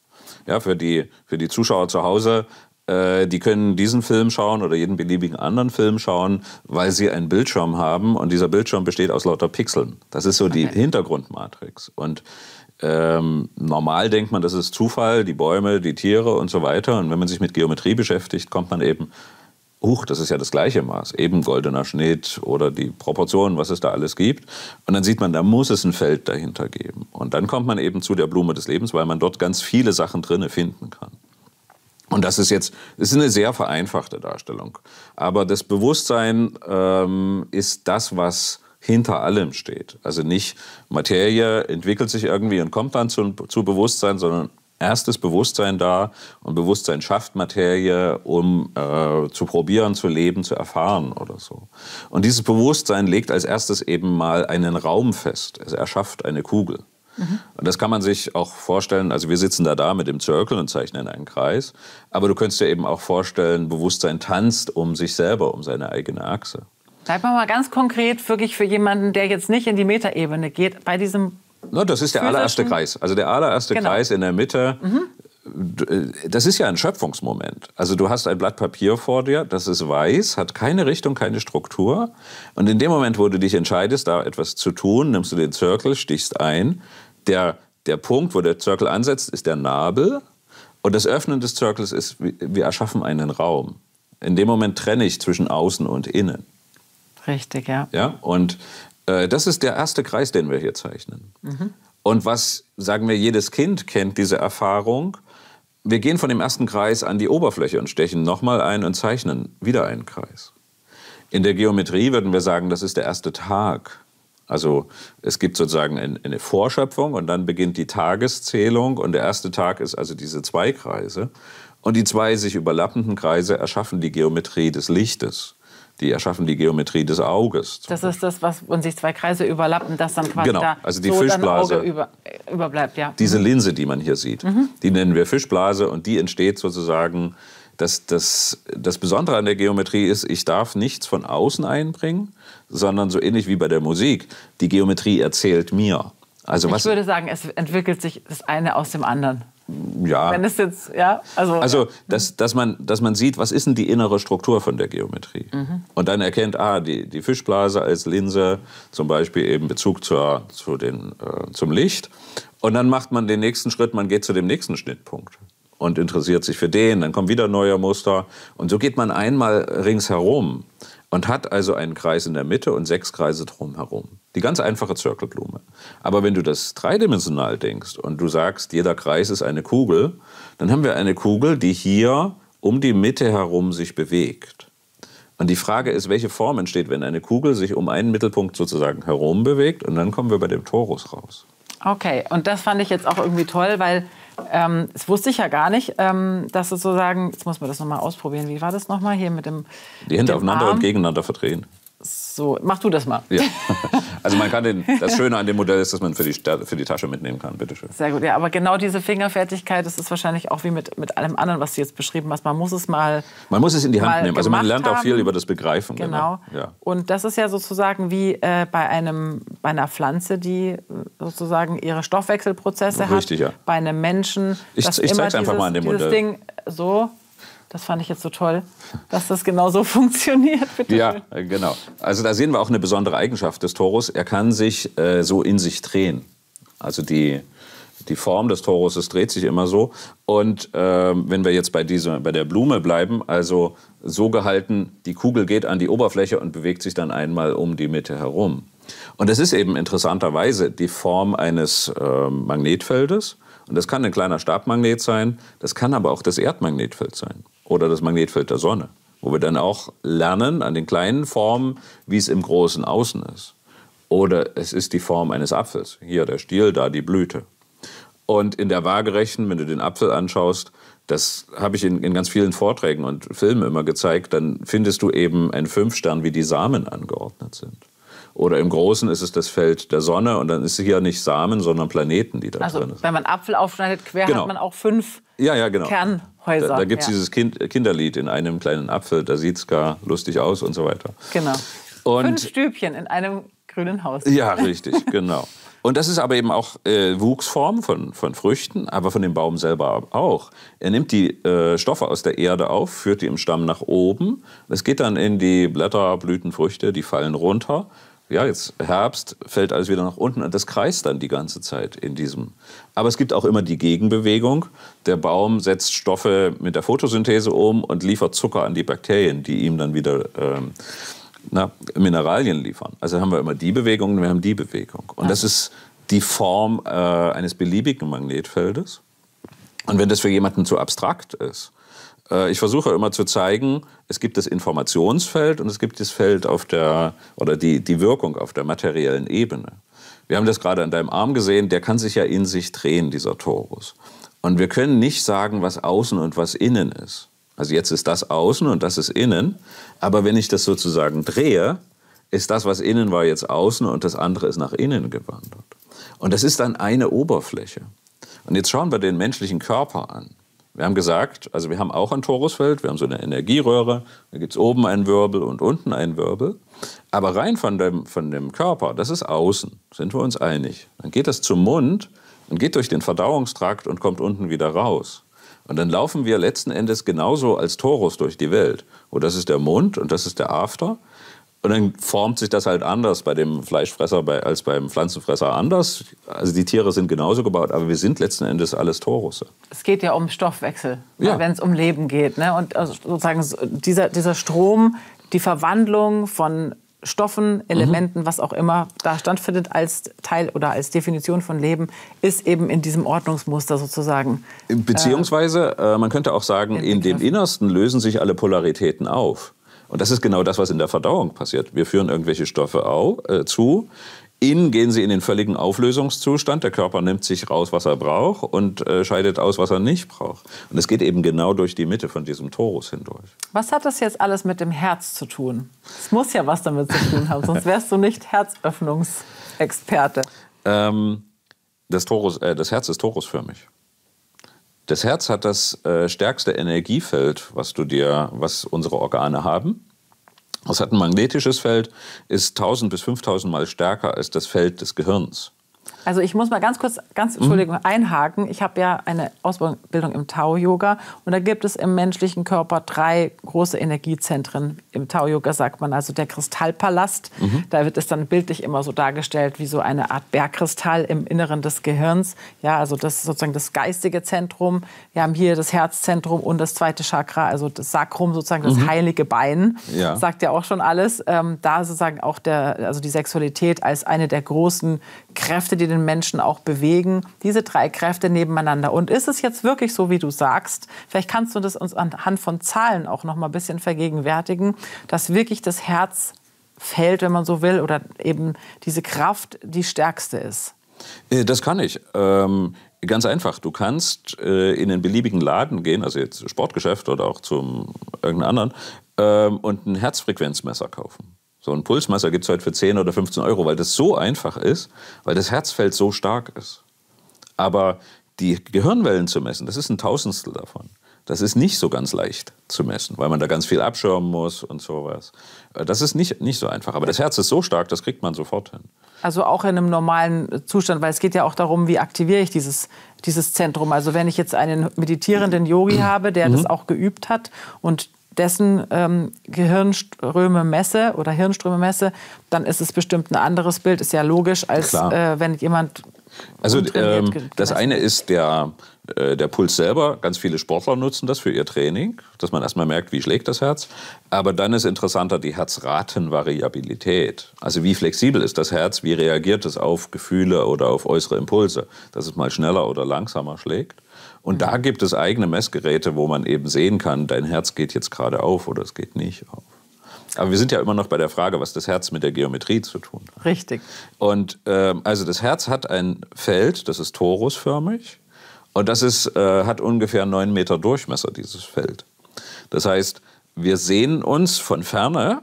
Ja, für, die, für die Zuschauer zu Hause, äh, die können diesen Film schauen oder jeden beliebigen anderen Film schauen, weil sie einen Bildschirm haben und dieser Bildschirm besteht aus lauter Pixeln. Das ist so okay. die Hintergrundmatrix. Und ähm, normal denkt man, das ist Zufall, die Bäume, die Tiere und so weiter. Und wenn man sich mit Geometrie beschäftigt, kommt man eben huch, das ist ja das gleiche Maß, eben goldener Schnitt oder die Proportionen, was es da alles gibt. Und dann sieht man, da muss es ein Feld dahinter geben. Und dann kommt man eben zu der Blume des Lebens, weil man dort ganz viele Sachen drinne finden kann. Und das ist jetzt, das ist eine sehr vereinfachte Darstellung. Aber das Bewusstsein ähm, ist das, was hinter allem steht. Also nicht Materie entwickelt sich irgendwie und kommt dann zu, zu Bewusstsein, sondern erstes Bewusstsein da und Bewusstsein schafft Materie, um äh, zu probieren, zu leben, zu erfahren oder so. Und dieses Bewusstsein legt als erstes eben mal einen Raum fest. Es erschafft eine Kugel. Mhm. Und das kann man sich auch vorstellen, also wir sitzen da da mit dem Zirkel und zeichnen einen Kreis, aber du könntest dir eben auch vorstellen, Bewusstsein tanzt um sich selber, um seine eigene Achse. Bleiben wir mal ganz konkret wirklich für jemanden, der jetzt nicht in die Metaebene geht, bei diesem No, ne, das ist der allererste hm? Kreis. Also der allererste genau. Kreis in der Mitte. Mhm. Äh, das ist ja ein Schöpfungsmoment. Also du hast ein Blatt Papier vor dir, das ist weiß, hat keine Richtung, keine Struktur. Und in dem Moment, wo du dich entscheidest, da etwas zu tun, nimmst du den Zirkel, stichst ein. Der, der Punkt, wo der Zirkel ansetzt, ist der Nabel. Und das Öffnen des Zirkels ist, wir erschaffen einen Raum. In dem Moment trenne ich zwischen außen und innen. Richtig, ja. Ja, und äh, das ist der erste Kreis, den wir hier zeichnen. Mhm. Und was, sagen wir, jedes Kind kennt diese Erfahrung. Wir gehen von dem ersten Kreis an die Oberfläche und stechen nochmal ein und zeichnen wieder einen Kreis. In der Geometrie würden wir sagen, das ist der erste Tag. Also es gibt sozusagen eine Vorschöpfung und dann beginnt die Tageszählung und der erste Tag ist also diese zwei Kreise. Und die zwei sich überlappenden Kreise erschaffen die Geometrie des Lichtes die erschaffen die Geometrie des Auges. Das ist das, was und sich zwei Kreise überlappen, das dann quasi genau. da also die so Fischblase über, überbleibt, ja. Diese mhm. Linse, die man hier sieht, mhm. die nennen wir Fischblase und die entsteht sozusagen. Das, das, das Besondere an der Geometrie ist, ich darf nichts von außen einbringen, sondern so ähnlich wie bei der Musik, die Geometrie erzählt mir. Also ich würde sagen, es entwickelt sich das eine aus dem anderen ja. Wenn es jetzt, ja, also. Also, dass, dass, man, dass man sieht, was ist denn die innere Struktur von der Geometrie? Mhm. Und dann erkennt, ah, die, die Fischblase als Linse, zum Beispiel eben Bezug zur, zu den, äh, zum Licht. Und dann macht man den nächsten Schritt, man geht zu dem nächsten Schnittpunkt und interessiert sich für den, dann kommen wieder neue Muster. Und so geht man einmal ringsherum und hat also einen Kreis in der Mitte und sechs Kreise drumherum. Die ganz einfache Zirkelblume. Aber wenn du das dreidimensional denkst und du sagst, jeder Kreis ist eine Kugel, dann haben wir eine Kugel, die hier um die Mitte herum sich bewegt. Und die Frage ist, welche Form entsteht, wenn eine Kugel sich um einen Mittelpunkt sozusagen herum bewegt. Und dann kommen wir bei dem Torus raus. Okay, und das fand ich jetzt auch irgendwie toll, weil ähm, das wusste ich ja gar nicht, ähm, dass sozusagen, jetzt muss man das nochmal ausprobieren, wie war das nochmal hier mit dem. Die Hände aufeinander Arm. und gegeneinander verdrehen. So, mach du das mal. Ja. Also man kann den, das Schöne an dem Modell ist, dass man für die, für die Tasche mitnehmen kann, bitteschön. Sehr gut, ja, aber genau diese Fingerfertigkeit, das ist wahrscheinlich auch wie mit, mit allem anderen, was du jetzt beschrieben hast. Man muss es mal Man muss es in die Hand nehmen, also man lernt haben. auch viel über das Begreifen. Genau, genau. Ja. und das ist ja sozusagen wie äh, bei, einem, bei einer Pflanze, die äh, sozusagen ihre Stoffwechselprozesse Richtig, hat. Richtig, ja. Bei einem Menschen. Ich, ich zeig's einfach mal an dem Modell. Ding so das fand ich jetzt so toll, dass das genau so funktioniert. Bitte. Ja, äh, genau. Also da sehen wir auch eine besondere Eigenschaft des Torus. Er kann sich äh, so in sich drehen. Also die, die Form des Toruses dreht sich immer so. Und äh, wenn wir jetzt bei, dieser, bei der Blume bleiben, also so gehalten, die Kugel geht an die Oberfläche und bewegt sich dann einmal um die Mitte herum. Und das ist eben interessanterweise die Form eines äh, Magnetfeldes. Und das kann ein kleiner Stabmagnet sein, das kann aber auch das Erdmagnetfeld sein oder das Magnetfeld der Sonne, wo wir dann auch lernen an den kleinen Formen, wie es im großen Außen ist. Oder es ist die Form eines Apfels, hier der Stiel, da die Blüte. Und in der Waagerechten, wenn du den Apfel anschaust, das habe ich in, in, ganz vielen Vorträgen und Filmen immer gezeigt, dann findest du eben einen Fünfstern, wie die Samen angeordnet sind. Oder im Großen ist es das Feld der Sonne und dann ist es hier nicht Samen, sondern Planeten, die da also, drin sind. Wenn man Apfel aufschneidet, quer genau. hat man auch fünf ja, ja, genau. Kernhäuser. Da, da gibt es ja. dieses kind, Kinderlied in einem kleinen Apfel, da sieht es gar lustig aus und so weiter. Genau. Und fünf Stübchen in einem grünen Haus. Ja, richtig, genau. Und das ist aber eben auch äh, Wuchsform von, von Früchten, aber von dem Baum selber auch. Er nimmt die äh, Stoffe aus der Erde auf, führt die im Stamm nach oben. Das geht dann in die Blätter, Blüten, Früchte, die fallen runter ja, jetzt Herbst fällt alles wieder nach unten und das kreist dann die ganze Zeit in diesem. Aber es gibt auch immer die Gegenbewegung. Der Baum setzt Stoffe mit der Photosynthese um und liefert Zucker an die Bakterien, die ihm dann wieder ähm, na, Mineralien liefern. Also haben wir immer die Bewegung und wir haben die Bewegung. Und das ist die Form äh, eines beliebigen Magnetfeldes. Und wenn das für jemanden zu abstrakt ist, äh, ich versuche immer zu zeigen, es gibt das Informationsfeld und es gibt das Feld auf der, oder die, die Wirkung auf der materiellen Ebene. Wir haben das gerade an deinem Arm gesehen, der kann sich ja in sich drehen, dieser Torus. Und wir können nicht sagen, was außen und was innen ist. Also jetzt ist das außen und das ist innen, aber wenn ich das sozusagen drehe, ist das, was innen war, jetzt außen und das andere ist nach innen gewandert. Und das ist dann eine Oberfläche. Und jetzt schauen wir den menschlichen Körper an. Wir haben gesagt, also wir haben auch ein Torusfeld, wir haben so eine Energieröhre, da gibt es oben einen Wirbel und unten einen Wirbel. Aber rein von dem, von dem Körper, das ist außen, sind wir uns einig. Dann geht das zum Mund und geht durch den Verdauungstrakt und kommt unten wieder raus. Und dann laufen wir letzten Endes genauso als Torus durch die Welt. Und das ist der Mund und das ist der After. Und dann formt sich das halt anders bei dem Fleischfresser bei, als beim Pflanzenfresser anders. Also die Tiere sind genauso gebaut, aber wir sind letzten Endes alles Torusse. Es geht ja um Stoffwechsel, ja. wenn es um Leben geht. Ne? Und also sozusagen dieser, dieser Strom, die Verwandlung von Stoffen, Elementen, mhm. was auch immer da stattfindet als Teil oder als Definition von Leben, ist eben in diesem Ordnungsmuster sozusagen. Äh, Beziehungsweise, äh, man könnte auch sagen, in dem Innersten lösen sich alle Polaritäten auf. Und das ist genau das, was in der Verdauung passiert. Wir führen irgendwelche Stoffe auf, äh, zu, Innen gehen sie in den völligen Auflösungszustand. Der Körper nimmt sich raus, was er braucht und äh, scheidet aus, was er nicht braucht. Und es geht eben genau durch die Mitte von diesem Torus hindurch. Was hat das jetzt alles mit dem Herz zu tun? Es muss ja was damit zu tun haben, sonst wärst du nicht Herzöffnungsexperte. Ähm, das, Torus, äh, das Herz ist torusförmig. Das Herz hat das äh, stärkste Energiefeld, was du dir, was unsere Organe haben. Es hat ein magnetisches Feld, ist 1000 bis 5000 Mal stärker als das Feld des Gehirns. Also ich muss mal ganz kurz, ganz Entschuldigung, mhm. einhaken. Ich habe ja eine Ausbildung im Tao-Yoga und da gibt es im menschlichen Körper drei große Energiezentren. Im Tao-Yoga sagt man also der Kristallpalast. Mhm. Da wird es dann bildlich immer so dargestellt wie so eine Art Bergkristall im Inneren des Gehirns. Ja, also das ist sozusagen das geistige Zentrum. Wir haben hier das Herzzentrum und das zweite Chakra, also das Sakrum sozusagen, das mhm. heilige Bein. Ja. Sagt ja auch schon alles. Ähm, da sozusagen auch der, also die Sexualität als eine der großen Kräfte, die den den Menschen auch bewegen, diese drei Kräfte nebeneinander. Und ist es jetzt wirklich so, wie du sagst? Vielleicht kannst du das uns anhand von Zahlen auch noch mal ein bisschen vergegenwärtigen, dass wirklich das Herz fällt, wenn man so will, oder eben diese Kraft die stärkste ist. Äh, das kann ich. Ähm Ganz einfach, du kannst äh, in einen beliebigen Laden gehen, also jetzt Sportgeschäft oder auch zum irgendeinem anderen, ähm, und ein Herzfrequenzmesser kaufen. So ein Pulsmesser gibt es heute für 10 oder 15 Euro, weil das so einfach ist, weil das Herzfeld so stark ist. Aber die Gehirnwellen zu messen, das ist ein Tausendstel davon. Das ist nicht so ganz leicht zu messen, weil man da ganz viel abschirmen muss und sowas. Äh, das ist nicht, nicht so einfach. Aber das Herz ist so stark, das kriegt man sofort hin. Also auch in einem normalen Zustand, weil es geht ja auch darum, wie aktiviere ich dieses, dieses Zentrum. Also wenn ich jetzt einen meditierenden Yogi habe, der mhm. das auch geübt hat und dessen ähm, Gehirnströme messe oder Hirnströme messe, dann ist es bestimmt ein anderes Bild. Ist ja logisch, als äh, wenn jemand. Also ähm, das eine ist der, äh, der Puls selber. Ganz viele Sportler nutzen das für ihr Training, dass man erstmal merkt, wie schlägt das Herz. Aber dann ist interessanter die Herzratenvariabilität. Also wie flexibel ist das Herz, wie reagiert es auf Gefühle oder auf äußere Impulse, dass es mal schneller oder langsamer schlägt. Und mhm. da gibt es eigene Messgeräte, wo man eben sehen kann, dein Herz geht jetzt gerade auf oder es geht nicht auf. Aber wir sind ja immer noch bei der Frage, was das Herz mit der Geometrie zu tun hat. Richtig. Und äh, also das Herz hat ein Feld, das ist torusförmig. Und das ist, äh, hat ungefähr neun Meter Durchmesser, dieses Feld. Das heißt, wir sehen uns von ferne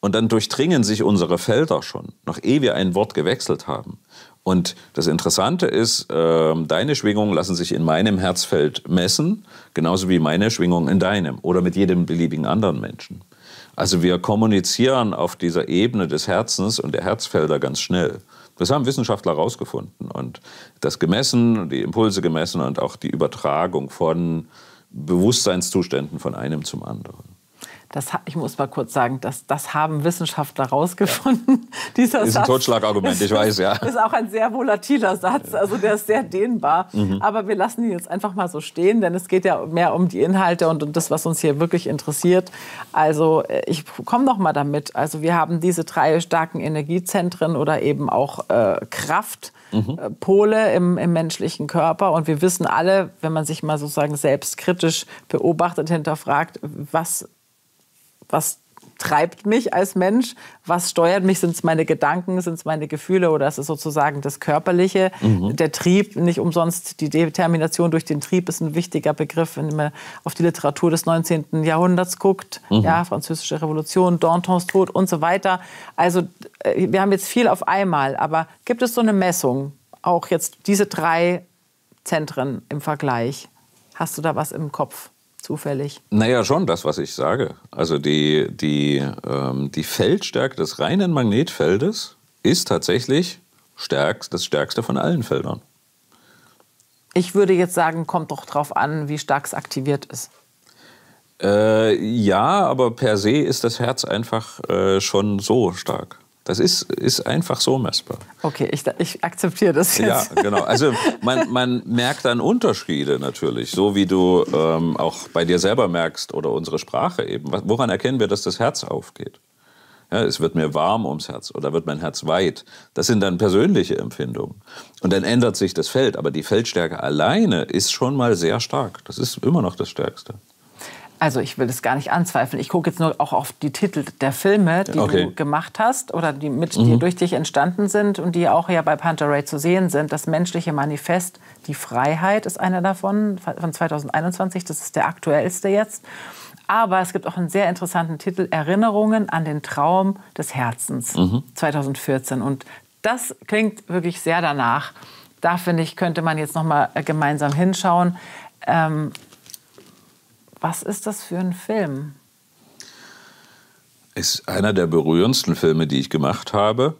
und dann durchdringen sich unsere Felder schon, noch ehe wir ein Wort gewechselt haben. Und das Interessante ist, äh, deine Schwingungen lassen sich in meinem Herzfeld messen, genauso wie meine Schwingungen in deinem oder mit jedem beliebigen anderen Menschen. Also wir kommunizieren auf dieser Ebene des Herzens und der Herzfelder ganz schnell. Das haben Wissenschaftler herausgefunden und das gemessen, die Impulse gemessen und auch die Übertragung von Bewusstseinszuständen von einem zum anderen. Das, ich muss mal kurz sagen, das, das haben Wissenschaftler rausgefunden. Ja. Dieser ist ein Satz Totschlagargument, ich weiß, ja. Ist auch ein sehr volatiler Satz, also der ist sehr dehnbar. Mhm. Aber wir lassen ihn jetzt einfach mal so stehen, denn es geht ja mehr um die Inhalte und, und das, was uns hier wirklich interessiert. Also äh, ich komme noch mal damit. Also wir haben diese drei starken Energiezentren oder eben auch äh, Kraftpole mhm. Äh, im, im menschlichen Körper. Und wir wissen alle, wenn man sich mal sozusagen selbstkritisch beobachtet, hinterfragt, was was treibt mich als Mensch? Was steuert mich? Sind es meine Gedanken? Sind es meine Gefühle? Oder ist es sozusagen das Körperliche? Mhm. Der Trieb, nicht umsonst die Determination durch den Trieb ist ein wichtiger Begriff, wenn man auf die Literatur des 19. Jahrhunderts guckt. Mhm. Ja, Französische Revolution, Dantons Tod und so weiter. Also äh, wir haben jetzt viel auf einmal, aber gibt es so eine Messung? Auch jetzt diese drei Zentren im Vergleich. Hast du da was im Kopf? zufällig. Naja, schon das, was ich sage. Also die, die, ähm, die Feldstärke des reinen Magnetfeldes ist tatsächlich stärkst, das stärkste von allen Feldern. Ich würde jetzt sagen, kommt doch drauf an, wie stark es aktiviert ist. Äh, ja, aber per se ist das Herz einfach äh, schon so stark. Das ist, ist einfach so messbar. Okay, ich, ich akzeptiere das jetzt. Ja, genau. Also man, man merkt dann Unterschiede natürlich, so wie du ähm, auch bei dir selber merkst oder unsere Sprache eben. Woran erkennen wir, dass das Herz aufgeht? Ja, es wird mir warm ums Herz oder wird mein Herz weit. Das sind dann persönliche Empfindungen. Und dann ändert sich das Feld, aber die Feldstärke alleine ist schon mal sehr stark. Das ist immer noch das Stärkste. Also ich will das gar nicht anzweifeln. Ich gucke jetzt nur auch auf die Titel der Filme, die okay. du gemacht hast oder die, mit, mhm. die durch dich entstanden sind und die auch ja bei Panther Ray zu sehen sind. Das menschliche Manifest, die Freiheit ist einer davon von 2021. Das ist der aktuellste jetzt. Aber es gibt auch einen sehr interessanten Titel, Erinnerungen an den Traum des Herzens, mhm. 2014. Und das klingt wirklich sehr danach. Da finde ich, könnte man jetzt nochmal äh, gemeinsam hinschauen. Ähm, was ist das für ein Film? Ist einer der berührendsten Filme, die ich gemacht habe,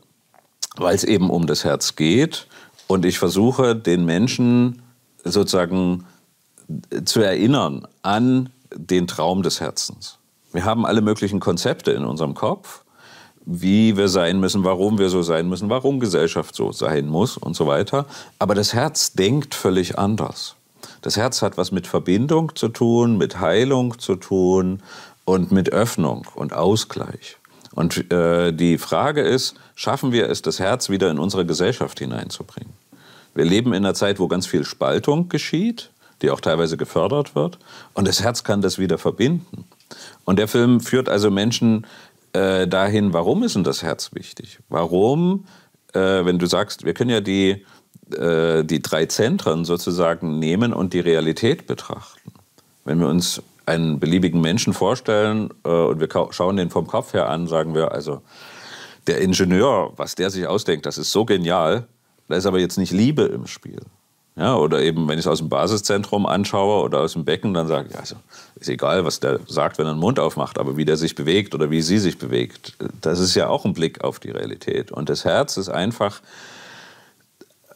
weil es eben um das Herz geht. Und ich versuche, den Menschen sozusagen äh, zu erinnern an den Traum des Herzens. Wir haben alle möglichen Konzepte in unserem Kopf, wie wir sein müssen, warum wir so sein müssen, warum Gesellschaft so sein muss und so weiter. Aber das Herz denkt völlig anders. Das Herz hat was mit Verbindung zu tun, mit Heilung zu tun und mit Öffnung und Ausgleich. Und äh, die Frage ist, schaffen wir es, das Herz wieder in unsere Gesellschaft hineinzubringen? Wir leben in einer Zeit, wo ganz viel Spaltung geschieht, die auch teilweise gefördert wird. Und das Herz kann das wieder verbinden. Und der Film führt also Menschen äh, dahin, warum ist denn das Herz wichtig? Warum, äh, wenn du sagst, wir können ja die äh, die drei Zentren sozusagen nehmen und die Realität betrachten. Wenn wir uns einen beliebigen Menschen vorstellen äh, und wir schauen den vom Kopf her an, sagen wir, also der Ingenieur, was der sich ausdenkt, das ist so genial, da ist aber jetzt nicht Liebe im Spiel. Ja, oder eben, wenn ich es aus dem Basiszentrum anschaue oder aus dem Becken, dann sage ich, also ist egal, was der sagt, wenn er den Mund aufmacht, aber wie der sich bewegt oder wie sie sich bewegt, das ist ja auch ein Blick auf die Realität. Und das Herz ist einfach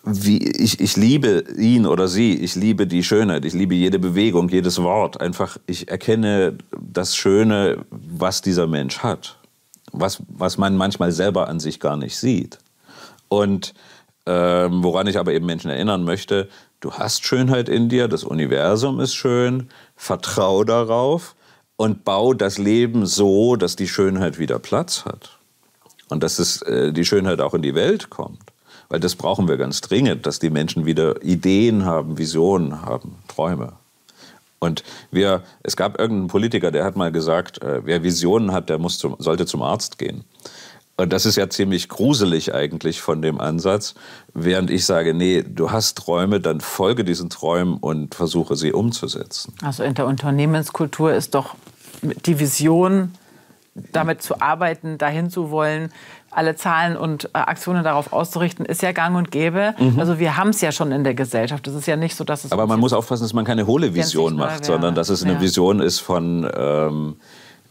wie ich, ich liebe ihn oder sie, ich liebe die Schönheit, ich liebe jede Bewegung, jedes Wort. Einfach, ich erkenne das Schöne, was dieser Mensch hat, was, was man manchmal selber an sich gar nicht sieht. Und ähm, woran ich aber eben Menschen erinnern möchte, du hast Schönheit in dir, das Universum ist schön, vertrau darauf und bau das Leben so, dass die Schönheit wieder Platz hat. Und dass es, äh, die Schönheit auch in die Welt kommt weil das brauchen wir ganz dringend, dass die Menschen wieder Ideen haben, Visionen haben, Träume. Und wir, es gab irgendeinen Politiker, der hat mal gesagt, äh, wer Visionen hat, der muss zum, sollte zum Arzt gehen. Und das ist ja ziemlich gruselig eigentlich von dem Ansatz, während ich sage, nee, du hast Träume, dann folge diesen Träumen und versuche sie umzusetzen. Also in der Unternehmenskultur ist doch die Vision, damit zu arbeiten, dahin zu wollen, alle Zahlen und äh, Aktionen darauf auszurichten, ist ja gang und gäbe. Mhm. Also wir haben es ja schon in der Gesellschaft. Es ist ja nicht so, dass es. Aber man muss aufpassen, dass man keine hohle Vision macht, sondern dass es eine ja. Vision ist von, ähm,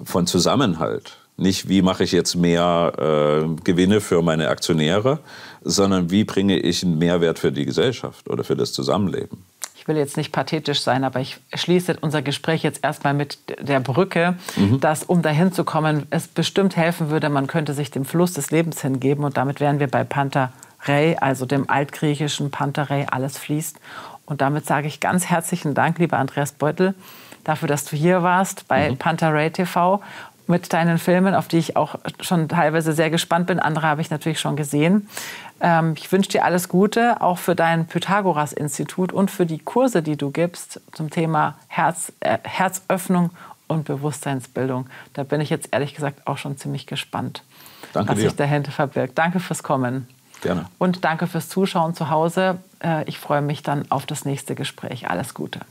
von Zusammenhalt. Nicht, wie mache ich jetzt mehr äh, Gewinne für meine Aktionäre, sondern wie bringe ich einen Mehrwert für die Gesellschaft oder für das Zusammenleben ich will jetzt nicht pathetisch sein, aber ich schließe unser Gespräch jetzt erstmal mit der Brücke, mhm. dass um dahin zu kommen, es bestimmt helfen würde, man könnte sich dem Fluss des Lebens hingeben und damit wären wir bei Pantarei, also dem altgriechischen Pantarei, alles fließt. Und damit sage ich ganz herzlichen Dank, lieber Andreas Beutel, dafür, dass du hier warst bei mhm. Pantarei TV mit deinen Filmen, auf die ich auch schon teilweise sehr gespannt bin. Andere habe ich natürlich schon gesehen. Ähm, ich wünsche dir alles Gute, auch für dein Pythagoras-Institut und für die Kurse, die du gibst zum Thema Herz, äh, Herzöffnung und Bewusstseinsbildung. Da bin ich jetzt ehrlich gesagt auch schon ziemlich gespannt, danke was sich dahinter verbirgt. Danke fürs Kommen. Gerne. Und danke fürs Zuschauen zu Hause. Äh, ich freue mich dann auf das nächste Gespräch. Alles Gute.